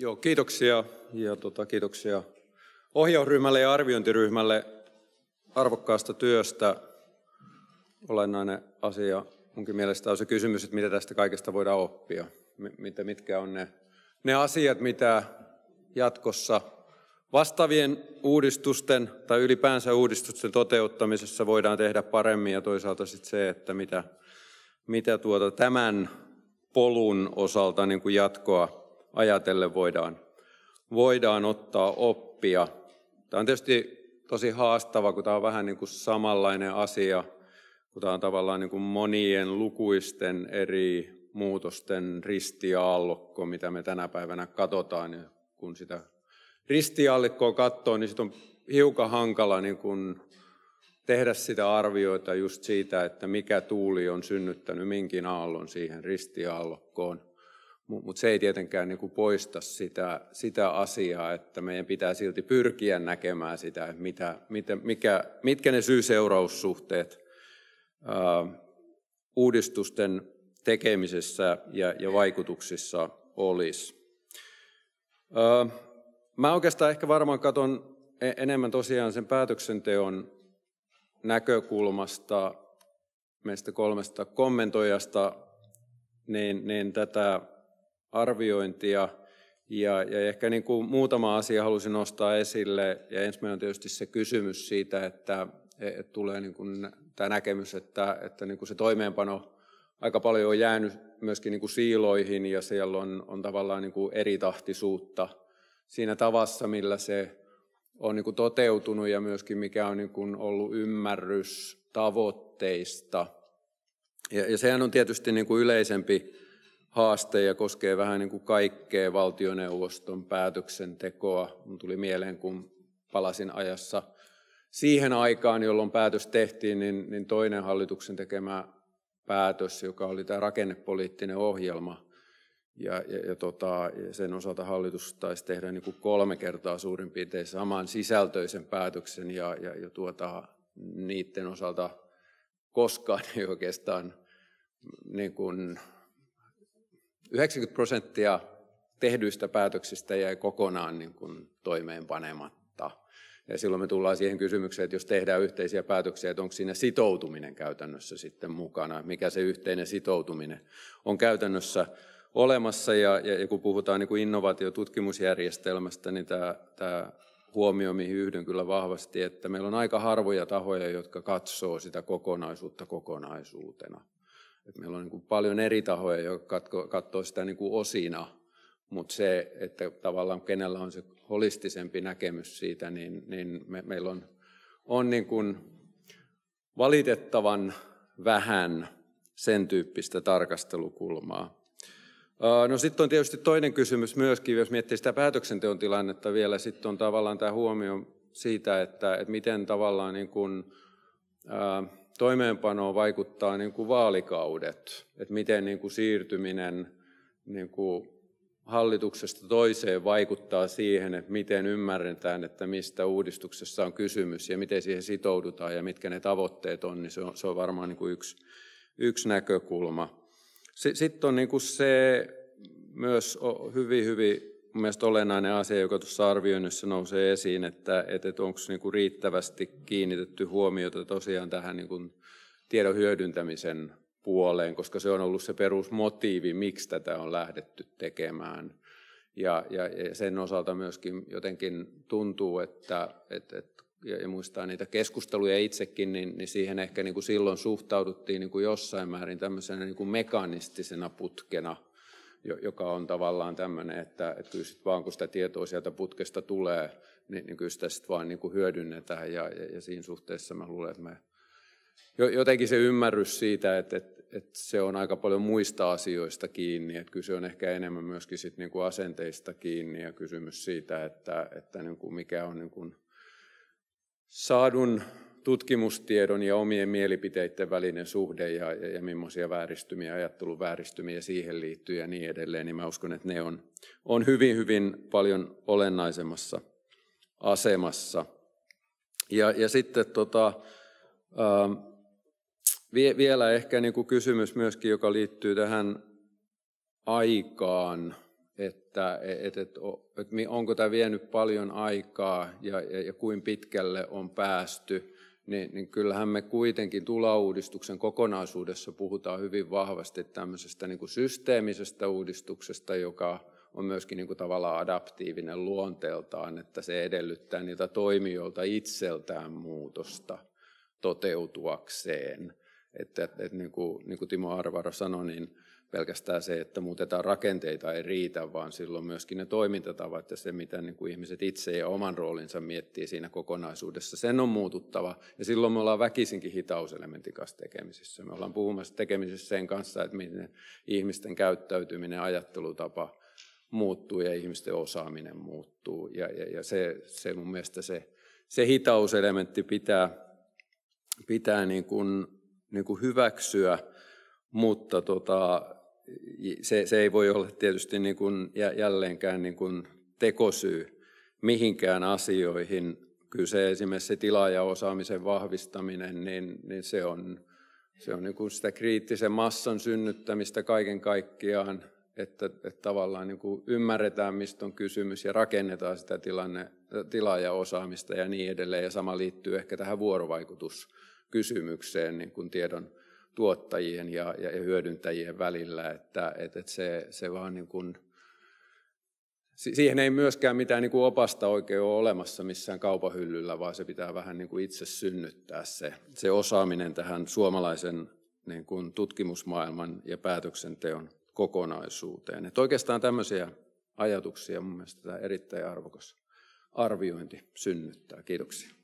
Joo, kiitoksia ja tuota, kiitoksia ohjausryhmälle ja arviointiryhmälle arvokkaasta työstä. Olennainen asia munkin mielestä on se kysymys, että mitä tästä kaikesta voidaan oppia. Mitä, mitkä on ne, ne asiat, mitä jatkossa vastaavien uudistusten tai ylipäänsä uudistusten toteuttamisessa voidaan tehdä paremmin ja toisaalta sitten se, että mitä, mitä tuota tämän polun osalta niin kuin jatkoa ajatellen voidaan, voidaan ottaa oppia. Tämä on tietysti tosi haastava, kun tämä on vähän niin kuin samanlainen asia, kun tämä on tavallaan niin kuin monien lukuisten eri muutosten ristiaallokko, mitä me tänä päivänä katsotaan. Ja kun sitä ristiaallikkoa katsoo, niin sitten on hiukan hankala niin kuin tehdä sitä arvioita just siitä, että mikä tuuli on synnyttänyt minkin aallon siihen ristiaallokkoon mutta se ei tietenkään niin kuin poista sitä, sitä asiaa, että meidän pitää silti pyrkiä näkemään sitä, mitä, mitä, mikä, mitkä ne syy-seuraussuhteet ää, uudistusten tekemisessä ja, ja vaikutuksissa olisi. Ää, mä oikeastaan ehkä varmaan katson e-, enemmän tosiaan sen päätöksenteon näkökulmasta meistä kolmesta kommentoijasta, niin, niin tätä arviointia. Ja, ja ehkä niin kuin muutama asia halusin nostaa esille. Ja ensimmäinen on tietysti se kysymys siitä, että, että tulee niin kuin tämä näkemys, että, että niin kuin se toimeenpano aika paljon on jäänyt myöskin niin kuin siiloihin ja siellä on, on tavallaan niin kuin eri tahtisuutta siinä tavassa, millä se on niin kuin toteutunut ja myöskin mikä on niin kuin ollut ymmärrys tavoitteista. Ja, ja sehän on tietysti niin kuin yleisempi haaste ja koskee vähän niin kuin kaikkea valtioneuvoston päätöksentekoa. Mun tuli mieleen, kun palasin ajassa siihen aikaan, jolloin päätös tehtiin, niin, niin toinen hallituksen tekemä päätös, joka oli tämä rakennepoliittinen ohjelma – ja, ja, ja, tota, ja sen osalta hallitus taisi tehdä niin kuin kolme kertaa suurin piirtein saman sisältöisen päätöksen ja, ja, ja tuota, niiden osalta koskaan ei oikeastaan niin kuin 90 prosenttia tehdyistä päätöksistä jäi kokonaan niin kuin toimeenpanematta. Ja silloin me tullaan siihen kysymykseen, että jos tehdään yhteisiä päätöksiä, että onko siinä sitoutuminen käytännössä sitten mukana, mikä se yhteinen sitoutuminen on käytännössä olemassa. Ja, ja, ja kun puhutaan niin kuin innovaatiotutkimusjärjestelmästä, niin tämä, tämä huomio, mihin yhdyn kyllä vahvasti, että meillä on aika harvoja tahoja, jotka katsoo sitä kokonaisuutta kokonaisuutena että meillä on niin kuin paljon eri tahoja, jotka katsoo sitä niin kuin osina, mutta se, että tavallaan kenellä on se holistisempi näkemys siitä, niin, niin me, meillä on, on niin kuin valitettavan vähän sen tyyppistä tarkastelukulmaa. Öö, no sitten on tietysti toinen kysymys myöskin, jos miettii sitä päätöksenteon tilannetta vielä, sitten on tavallaan tämä huomio siitä, että, että miten tavallaan niin kuin, ää, öö, toimeenpanoon vaikuttaa niin kuin vaalikaudet, että miten niin kuin siirtyminen niin kuin hallituksesta toiseen vaikuttaa siihen, että miten ymmärretään, että mistä uudistuksessa on kysymys ja miten siihen sitoudutaan ja mitkä ne tavoitteet on, niin se on, se on varmaan niin kuin yksi, yksi näkökulma. Sitten on niin kuin se myös hyvin, hyvin mun mielestä olennainen asia, joka tuossa arvioinnissa nousee esiin, että, että, että onko niinku riittävästi kiinnitetty huomiota tosiaan tähän niinku tiedon hyödyntämisen puoleen, koska se on ollut se perusmotiivi, miksi tätä on lähdetty tekemään. Ja, ja, ja sen osalta myöskin jotenkin tuntuu, että, että, että ja muistaa niitä keskusteluja itsekin, niin, niin siihen ehkä niin kuin silloin suhtauduttiin niin kuin jossain määrin tämmöisenä niin kuin mekanistisena putkena – joka on tavallaan tämmöinen, että, että kyllä sit vaan kun sitä tietoa sieltä putkesta tulee, niin, niin kyllä sitä sitten vaan niin kuin hyödynnetään ja, ja, ja siinä suhteessa mä luulen, että me jotenkin se ymmärrys siitä, että, että, että se on aika paljon muista asioista kiinni, että kyse on ehkä enemmän myöskin sit niin kuin asenteista kiinni ja kysymys siitä, että, että niin kuin mikä on niin kuin saadun tutkimustiedon ja omien mielipiteiden välinen suhde ja, ja, ja millaisia vääristymiä, ajattelun vääristymiä siihen liittyy ja niin edelleen, niin mä uskon, että ne on, on hyvin, hyvin paljon olennaisemmassa asemassa. Ja, ja sitten tota, ää, ähm, vie, vielä ehkä niin kuin kysymys myöskin, joka liittyy tähän aikaan, että et, et, et, onko tämä vienyt paljon aikaa ja, ja, ja kuin pitkälle on päästy niin, niin kyllähän me kuitenkin tulauudistuksen kokonaisuudessa puhutaan hyvin vahvasti tämmöisestä niin kuin systeemisestä uudistuksesta, joka on myöskin niin kuin tavallaan adaptiivinen luonteeltaan, että se edellyttää niitä toimijoilta itseltään muutosta toteutuakseen. Että, että, että niin, kuin, niin kuin Timo Arvaro sanoi, niin pelkästään se, että muutetaan rakenteita ei riitä, vaan silloin myöskin ne toimintatavat ja se, mitä niin kuin ihmiset itse ja oman roolinsa miettii siinä kokonaisuudessa, sen on muututtava. Ja silloin me ollaan väkisinkin hitauselementin kanssa tekemisissä. Me ollaan puhumassa tekemisissä sen kanssa, että miten ihmisten käyttäytyminen, ajattelutapa muuttuu ja ihmisten osaaminen muuttuu. Ja, ja, ja se, se mun mielestä se, se hitauselementti pitää, pitää niin kuin, niin kuin hyväksyä, mutta tota, se, se ei voi olla tietysti niin kuin jälleenkään niin kuin tekosyy mihinkään asioihin. Kyllä se esimerkiksi se tilaajaosaamisen vahvistaminen, niin, niin se on, se on niin kuin sitä kriittisen massan synnyttämistä kaiken kaikkiaan, että, että tavallaan niin kuin ymmärretään, mistä on kysymys ja rakennetaan sitä tilanne, tilaajaosaamista ja niin edelleen. Ja sama liittyy ehkä tähän vuorovaikutuskysymykseen niin kuin tiedon tuottajien ja, ja, ja hyödyntäjien välillä, että että, että se, se vaan niin kuin, siihen ei myöskään mitään niin kuin opasta oikein ole olemassa missään kaupahyllyllä, vaan se pitää vähän niin kuin itse synnyttää se, se osaaminen tähän suomalaisen niin kuin tutkimusmaailman ja päätöksenteon kokonaisuuteen. Että oikeastaan tämmöisiä ajatuksia mun mielestä tämä erittäin arvokas arviointi synnyttää. Kiitoksia.